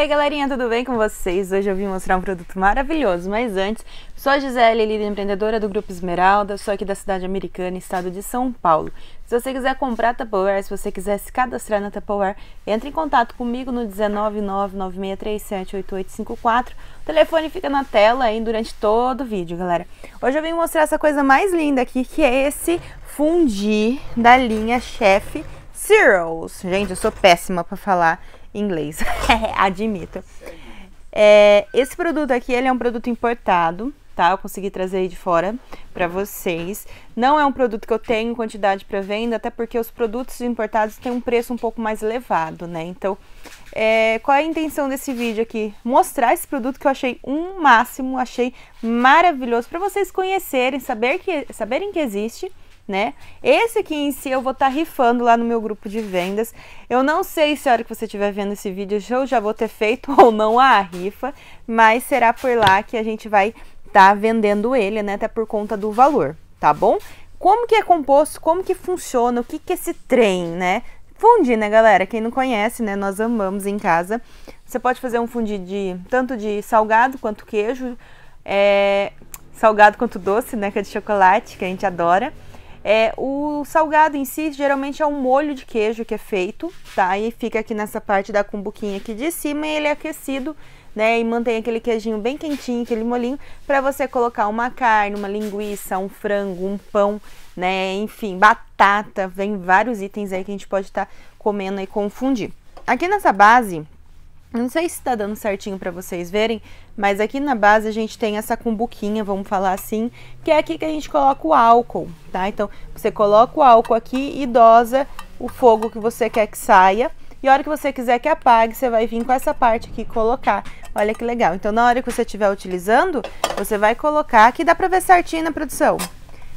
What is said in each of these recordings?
aí galerinha, tudo bem com vocês? Hoje eu vim mostrar um produto maravilhoso, mas antes, sou a Gisele, líder empreendedora do Grupo Esmeralda, sou aqui da cidade americana, estado de São Paulo. Se você quiser comprar Tupperware, se você quiser se cadastrar na Tupperware, entre em contato comigo no 19996378854, o telefone fica na tela aí durante todo o vídeo, galera. Hoje eu vim mostrar essa coisa mais linda aqui, que é esse fundi da linha Chefe, cereals. Gente, eu sou péssima para falar inglês. Admito. É, esse produto aqui, ele é um produto importado, tá? Eu consegui trazer aí de fora para vocês. Não é um produto que eu tenho quantidade para venda, até porque os produtos importados têm um preço um pouco mais elevado, né? Então, é, qual é a intenção desse vídeo aqui? Mostrar esse produto que eu achei um máximo, achei maravilhoso para vocês conhecerem, saber que, saberem que existe né? Esse aqui em si eu vou estar tá rifando lá no meu grupo de vendas. Eu não sei se a hora que você estiver vendo esse vídeo eu já vou ter feito ou não a rifa, mas será por lá que a gente vai estar tá vendendo ele, né? Até por conta do valor, tá bom? Como que é composto, como que funciona, o que que é esse trem, né? Fundi, né, galera? Quem não conhece, né? Nós amamos em casa. Você pode fazer um fundi de tanto de salgado quanto queijo, é, salgado quanto doce, né? Que é de chocolate, que a gente adora. É, o salgado em si geralmente é um molho de queijo que é feito, tá? E fica aqui nessa parte da cumbuquinha aqui de cima e ele é aquecido, né? E mantém aquele queijinho bem quentinho, aquele molinho, para você colocar uma carne, uma linguiça, um frango, um pão, né? Enfim, batata, vem vários itens aí que a gente pode estar tá comendo e confundir. Aqui nessa base não sei se está dando certinho para vocês verem, mas aqui na base a gente tem essa cumbuquinha, vamos falar assim, que é aqui que a gente coloca o álcool, tá? Então, você coloca o álcool aqui e dosa o fogo que você quer que saia. E a hora que você quiser que apague, você vai vir com essa parte aqui e colocar. Olha que legal. Então, na hora que você estiver utilizando, você vai colocar... Aqui dá para ver certinho na produção.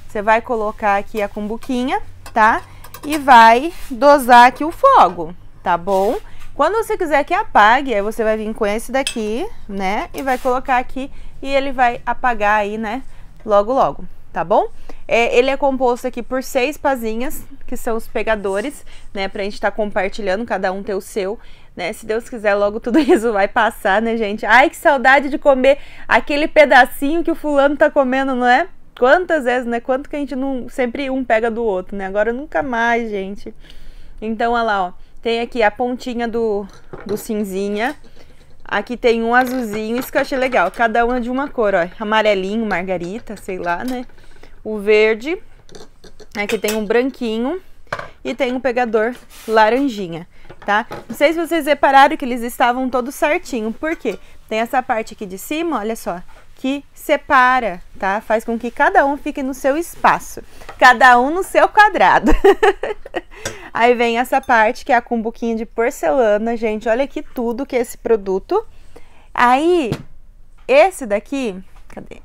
Você vai colocar aqui a cumbuquinha, tá? E vai dosar aqui o fogo, Tá bom? Quando você quiser que apague, aí você vai vir com esse daqui, né? E vai colocar aqui e ele vai apagar aí, né? Logo, logo, tá bom? É, ele é composto aqui por seis pazinhas, que são os pegadores, né? Pra gente estar tá compartilhando, cada um ter o seu, né? Se Deus quiser, logo tudo isso vai passar, né, gente? Ai, que saudade de comer aquele pedacinho que o fulano tá comendo, não é? Quantas vezes, né? Quanto que a gente não... Sempre um pega do outro, né? Agora nunca mais, gente. Então, olha lá, ó. Tem aqui a pontinha do, do cinzinha. Aqui tem um azulzinho, isso que eu achei legal. Cada uma de uma cor, ó. Amarelinho, margarita, sei lá, né? O verde. Aqui tem um branquinho. E tem um pegador laranjinha, tá? Não sei se vocês repararam que eles estavam todos certinho. Por quê? Tem essa parte aqui de cima, olha só que separa, tá? Faz com que cada um fique no seu espaço, cada um no seu quadrado. Aí vem essa parte que é a cumbuquinha de porcelana, gente. Olha que tudo que é esse produto. Aí, esse daqui, cadê?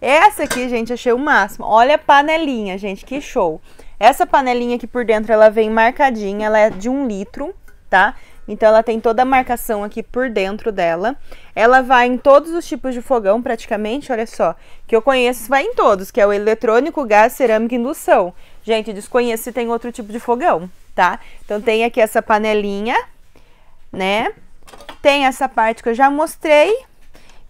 Essa aqui, gente, achei o máximo. Olha a panelinha, gente, que show. Essa panelinha aqui por dentro, ela vem marcadinha, ela é de um litro, tá? Então ela tem toda a marcação aqui por dentro dela. Ela vai em todos os tipos de fogão praticamente, olha só. Que eu conheço, vai em todos, que é o eletrônico, gás, cerâmica e indução. Gente, desconheço se tem outro tipo de fogão, tá? Então tem aqui essa panelinha, né? Tem essa parte que eu já mostrei.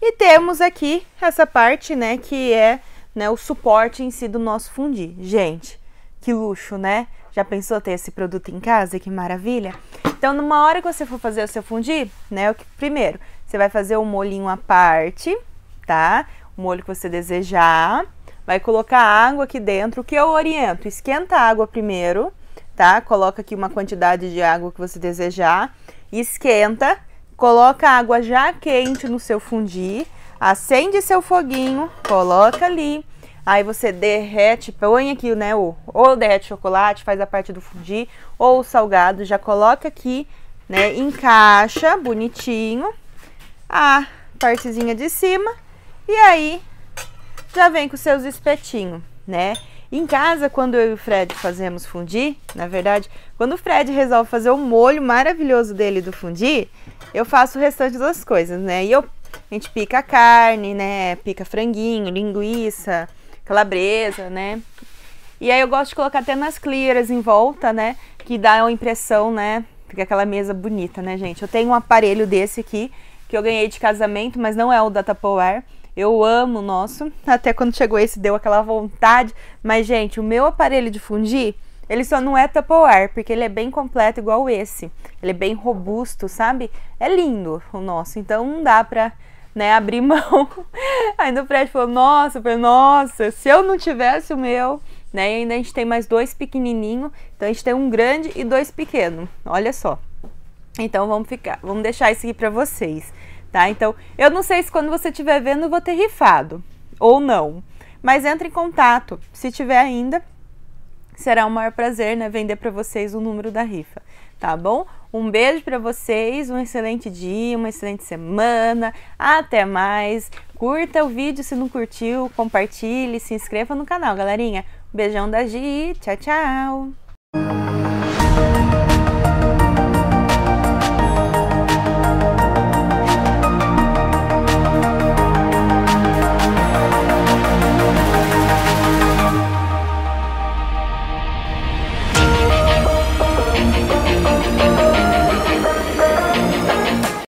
E temos aqui essa parte, né, que é né, o suporte em si do nosso fundi. Gente, que luxo, né? Já pensou ter esse produto em casa? Que maravilha! Então, numa hora que você for fazer o seu fundi, né, que, primeiro, você vai fazer o um molhinho à parte, tá? O molho que você desejar. Vai colocar água aqui dentro. O que eu oriento? Esquenta a água primeiro, tá? Coloca aqui uma quantidade de água que você desejar. Esquenta. Coloca a água já quente no seu fundi. Acende seu foguinho. Coloca ali Aí você derrete, põe aqui, né? Ou, ou derrete chocolate, faz a parte do fundir, ou o salgado, já coloca aqui, né? Encaixa bonitinho a partezinha de cima e aí já vem com seus espetinhos, né? Em casa, quando eu e o Fred fazemos fundir, na verdade, quando o Fred resolve fazer o molho maravilhoso dele do fundir, eu faço o restante das coisas, né? E eu, a gente pica carne, né? Pica franguinho, linguiça, calabresa, né? E aí eu gosto de colocar até nas clears em volta, né? Que dá uma impressão, né? Fica aquela mesa bonita, né, gente? Eu tenho um aparelho desse aqui que eu ganhei de casamento, mas não é o da Tupperware. Eu amo o nosso. Até quando chegou esse deu aquela vontade. Mas, gente, o meu aparelho de fundir, ele só não é Tupperware, porque ele é bem completo igual esse. Ele é bem robusto, sabe? É lindo o nosso. Então não dá pra né, abrir mão. Aí no prédio falou, nossa, foi falei, nossa, se eu não tivesse o meu, né, e ainda a gente tem mais dois pequenininho, então a gente tem um grande e dois pequeno, olha só. Então vamos ficar, vamos deixar isso aqui para vocês, tá? Então, eu não sei se quando você estiver vendo eu vou ter rifado ou não, mas entre em contato, se tiver ainda, será o maior prazer né, vender para vocês o número da rifa, tá bom? Um beijo para vocês, um excelente dia, uma excelente semana, até mais. Curta o vídeo se não curtiu, compartilhe, se inscreva no canal, galerinha. Beijão da Gi, tchau, tchau.